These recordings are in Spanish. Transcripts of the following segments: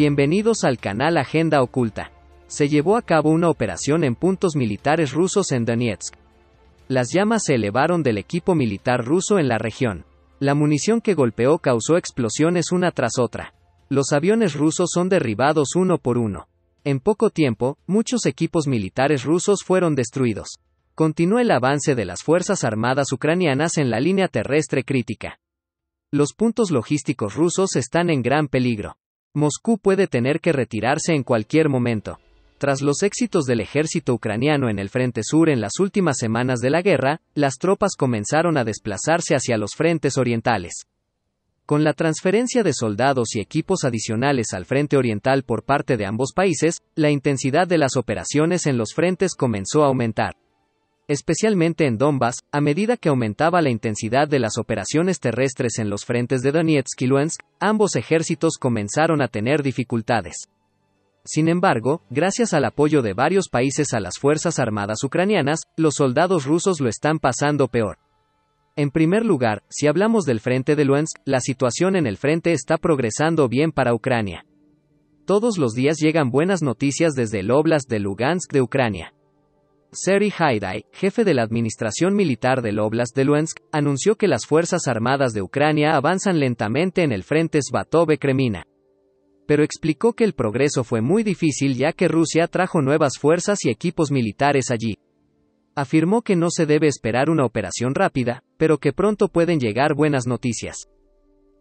Bienvenidos al canal Agenda Oculta. Se llevó a cabo una operación en puntos militares rusos en Donetsk. Las llamas se elevaron del equipo militar ruso en la región. La munición que golpeó causó explosiones una tras otra. Los aviones rusos son derribados uno por uno. En poco tiempo, muchos equipos militares rusos fueron destruidos. Continúa el avance de las Fuerzas Armadas ucranianas en la línea terrestre crítica. Los puntos logísticos rusos están en gran peligro. Moscú puede tener que retirarse en cualquier momento. Tras los éxitos del ejército ucraniano en el Frente Sur en las últimas semanas de la guerra, las tropas comenzaron a desplazarse hacia los frentes orientales. Con la transferencia de soldados y equipos adicionales al Frente Oriental por parte de ambos países, la intensidad de las operaciones en los frentes comenzó a aumentar especialmente en Donbass, a medida que aumentaba la intensidad de las operaciones terrestres en los frentes de Donetsk y Luhansk, ambos ejércitos comenzaron a tener dificultades. Sin embargo, gracias al apoyo de varios países a las Fuerzas Armadas ucranianas, los soldados rusos lo están pasando peor. En primer lugar, si hablamos del frente de Luhansk, la situación en el frente está progresando bien para Ucrania. Todos los días llegan buenas noticias desde el Oblast de Lugansk de Ucrania. Seri Haidai, jefe de la administración militar del Oblast de Luhansk, anunció que las Fuerzas Armadas de Ucrania avanzan lentamente en el frente Svatove-Kremina. Pero explicó que el progreso fue muy difícil ya que Rusia trajo nuevas fuerzas y equipos militares allí. Afirmó que no se debe esperar una operación rápida, pero que pronto pueden llegar buenas noticias.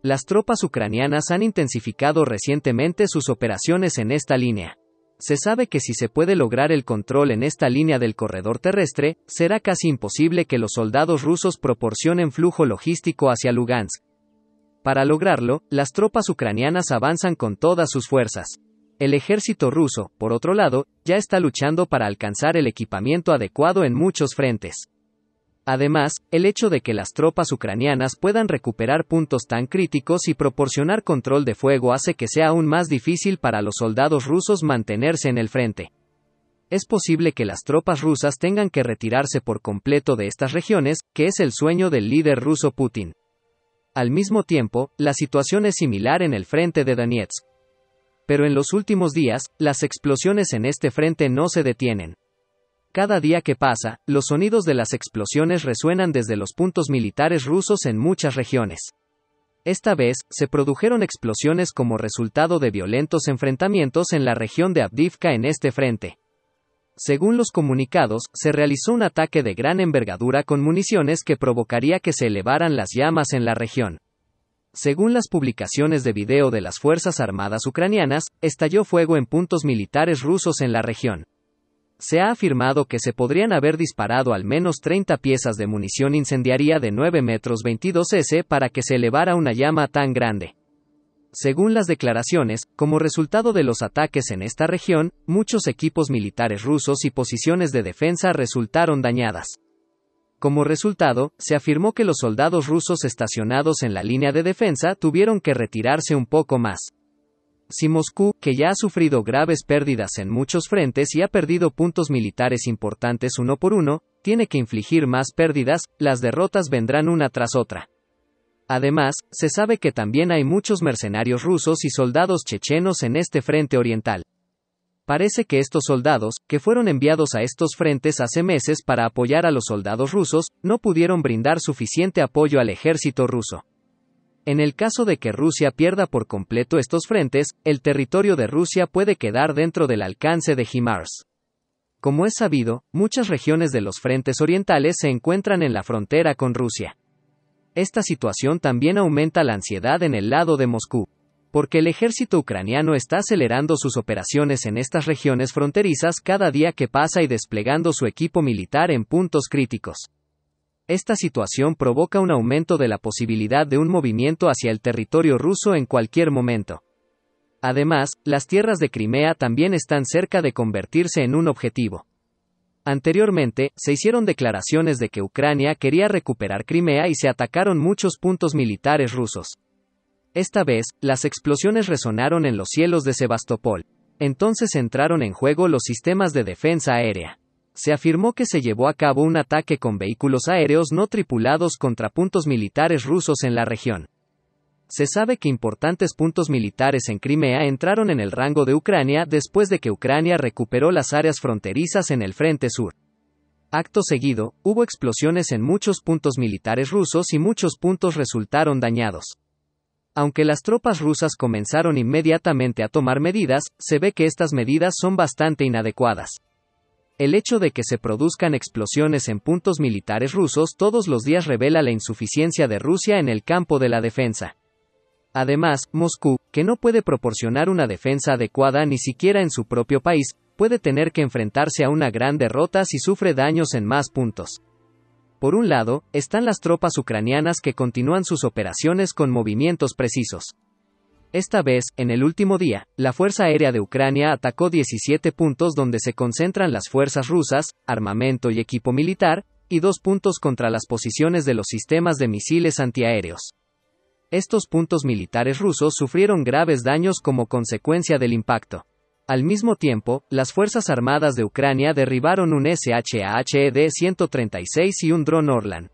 Las tropas ucranianas han intensificado recientemente sus operaciones en esta línea se sabe que si se puede lograr el control en esta línea del corredor terrestre, será casi imposible que los soldados rusos proporcionen flujo logístico hacia Lugansk. Para lograrlo, las tropas ucranianas avanzan con todas sus fuerzas. El ejército ruso, por otro lado, ya está luchando para alcanzar el equipamiento adecuado en muchos frentes. Además, el hecho de que las tropas ucranianas puedan recuperar puntos tan críticos y proporcionar control de fuego hace que sea aún más difícil para los soldados rusos mantenerse en el frente. Es posible que las tropas rusas tengan que retirarse por completo de estas regiones, que es el sueño del líder ruso Putin. Al mismo tiempo, la situación es similar en el frente de Donetsk. Pero en los últimos días, las explosiones en este frente no se detienen cada día que pasa, los sonidos de las explosiones resuenan desde los puntos militares rusos en muchas regiones. Esta vez, se produjeron explosiones como resultado de violentos enfrentamientos en la región de Abdivka en este frente. Según los comunicados, se realizó un ataque de gran envergadura con municiones que provocaría que se elevaran las llamas en la región. Según las publicaciones de video de las Fuerzas Armadas ucranianas, estalló fuego en puntos militares rusos en la región se ha afirmado que se podrían haber disparado al menos 30 piezas de munición incendiaria de 9 metros 22 S para que se elevara una llama tan grande. Según las declaraciones, como resultado de los ataques en esta región, muchos equipos militares rusos y posiciones de defensa resultaron dañadas. Como resultado, se afirmó que los soldados rusos estacionados en la línea de defensa tuvieron que retirarse un poco más. Si Moscú, que ya ha sufrido graves pérdidas en muchos frentes y ha perdido puntos militares importantes uno por uno, tiene que infligir más pérdidas, las derrotas vendrán una tras otra. Además, se sabe que también hay muchos mercenarios rusos y soldados chechenos en este frente oriental. Parece que estos soldados, que fueron enviados a estos frentes hace meses para apoyar a los soldados rusos, no pudieron brindar suficiente apoyo al ejército ruso. En el caso de que Rusia pierda por completo estos frentes, el territorio de Rusia puede quedar dentro del alcance de HIMARS. Como es sabido, muchas regiones de los frentes orientales se encuentran en la frontera con Rusia. Esta situación también aumenta la ansiedad en el lado de Moscú, porque el ejército ucraniano está acelerando sus operaciones en estas regiones fronterizas cada día que pasa y desplegando su equipo militar en puntos críticos esta situación provoca un aumento de la posibilidad de un movimiento hacia el territorio ruso en cualquier momento. Además, las tierras de Crimea también están cerca de convertirse en un objetivo. Anteriormente, se hicieron declaraciones de que Ucrania quería recuperar Crimea y se atacaron muchos puntos militares rusos. Esta vez, las explosiones resonaron en los cielos de Sebastopol. Entonces entraron en juego los sistemas de defensa aérea se afirmó que se llevó a cabo un ataque con vehículos aéreos no tripulados contra puntos militares rusos en la región. Se sabe que importantes puntos militares en Crimea entraron en el rango de Ucrania después de que Ucrania recuperó las áreas fronterizas en el frente sur. Acto seguido, hubo explosiones en muchos puntos militares rusos y muchos puntos resultaron dañados. Aunque las tropas rusas comenzaron inmediatamente a tomar medidas, se ve que estas medidas son bastante inadecuadas. El hecho de que se produzcan explosiones en puntos militares rusos todos los días revela la insuficiencia de Rusia en el campo de la defensa. Además, Moscú, que no puede proporcionar una defensa adecuada ni siquiera en su propio país, puede tener que enfrentarse a una gran derrota si sufre daños en más puntos. Por un lado, están las tropas ucranianas que continúan sus operaciones con movimientos precisos. Esta vez, en el último día, la Fuerza Aérea de Ucrania atacó 17 puntos donde se concentran las fuerzas rusas, armamento y equipo militar, y dos puntos contra las posiciones de los sistemas de misiles antiaéreos. Estos puntos militares rusos sufrieron graves daños como consecuencia del impacto. Al mismo tiempo, las Fuerzas Armadas de Ucrania derribaron un shhed 136 y un dron Orlan.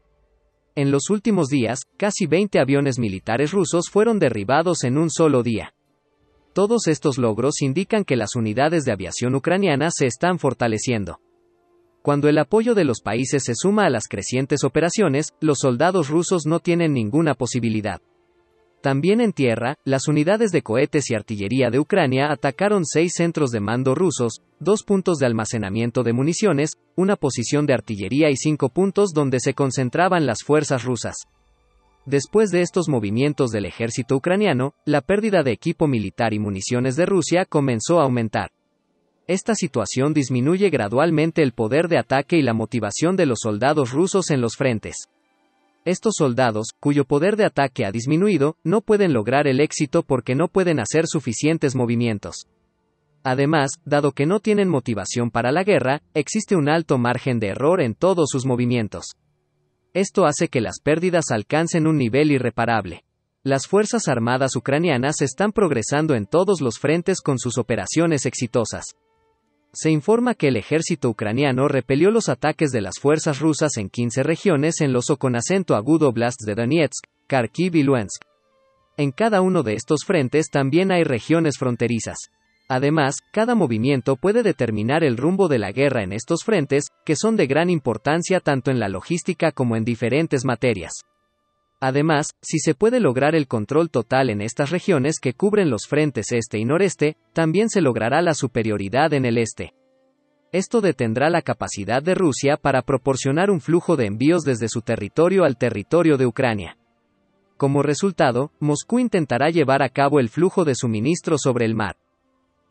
En los últimos días, casi 20 aviones militares rusos fueron derribados en un solo día. Todos estos logros indican que las unidades de aviación ucraniana se están fortaleciendo. Cuando el apoyo de los países se suma a las crecientes operaciones, los soldados rusos no tienen ninguna posibilidad. También en tierra, las unidades de cohetes y artillería de Ucrania atacaron seis centros de mando rusos, dos puntos de almacenamiento de municiones, una posición de artillería y cinco puntos donde se concentraban las fuerzas rusas. Después de estos movimientos del ejército ucraniano, la pérdida de equipo militar y municiones de Rusia comenzó a aumentar. Esta situación disminuye gradualmente el poder de ataque y la motivación de los soldados rusos en los frentes. Estos soldados, cuyo poder de ataque ha disminuido, no pueden lograr el éxito porque no pueden hacer suficientes movimientos. Además, dado que no tienen motivación para la guerra, existe un alto margen de error en todos sus movimientos. Esto hace que las pérdidas alcancen un nivel irreparable. Las Fuerzas Armadas ucranianas están progresando en todos los frentes con sus operaciones exitosas. Se informa que el ejército ucraniano repelió los ataques de las fuerzas rusas en 15 regiones en los o con acento agudo blasts de Donetsk, Kharkiv y Luhansk. En cada uno de estos frentes también hay regiones fronterizas. Además, cada movimiento puede determinar el rumbo de la guerra en estos frentes, que son de gran importancia tanto en la logística como en diferentes materias. Además, si se puede lograr el control total en estas regiones que cubren los frentes este y noreste, también se logrará la superioridad en el este. Esto detendrá la capacidad de Rusia para proporcionar un flujo de envíos desde su territorio al territorio de Ucrania. Como resultado, Moscú intentará llevar a cabo el flujo de suministro sobre el mar.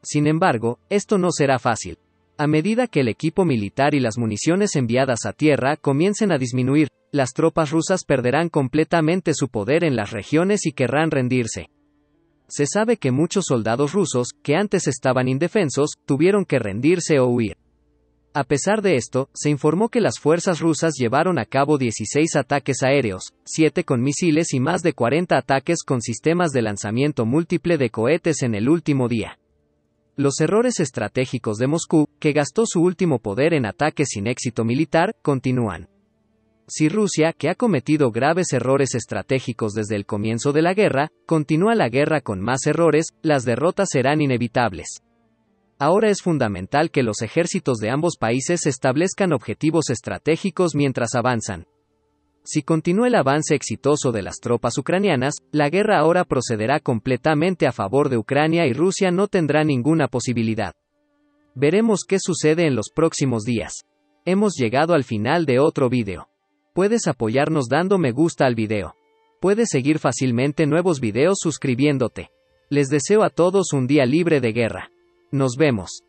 Sin embargo, esto no será fácil. A medida que el equipo militar y las municiones enviadas a tierra comiencen a disminuir, las tropas rusas perderán completamente su poder en las regiones y querrán rendirse. Se sabe que muchos soldados rusos, que antes estaban indefensos, tuvieron que rendirse o huir. A pesar de esto, se informó que las fuerzas rusas llevaron a cabo 16 ataques aéreos, 7 con misiles y más de 40 ataques con sistemas de lanzamiento múltiple de cohetes en el último día. Los errores estratégicos de Moscú, que gastó su último poder en ataques sin éxito militar, continúan. Si Rusia, que ha cometido graves errores estratégicos desde el comienzo de la guerra, continúa la guerra con más errores, las derrotas serán inevitables. Ahora es fundamental que los ejércitos de ambos países establezcan objetivos estratégicos mientras avanzan. Si continúa el avance exitoso de las tropas ucranianas, la guerra ahora procederá completamente a favor de Ucrania y Rusia no tendrá ninguna posibilidad. Veremos qué sucede en los próximos días. Hemos llegado al final de otro vídeo. Puedes apoyarnos dando me gusta al video. Puedes seguir fácilmente nuevos videos suscribiéndote. Les deseo a todos un día libre de guerra. Nos vemos.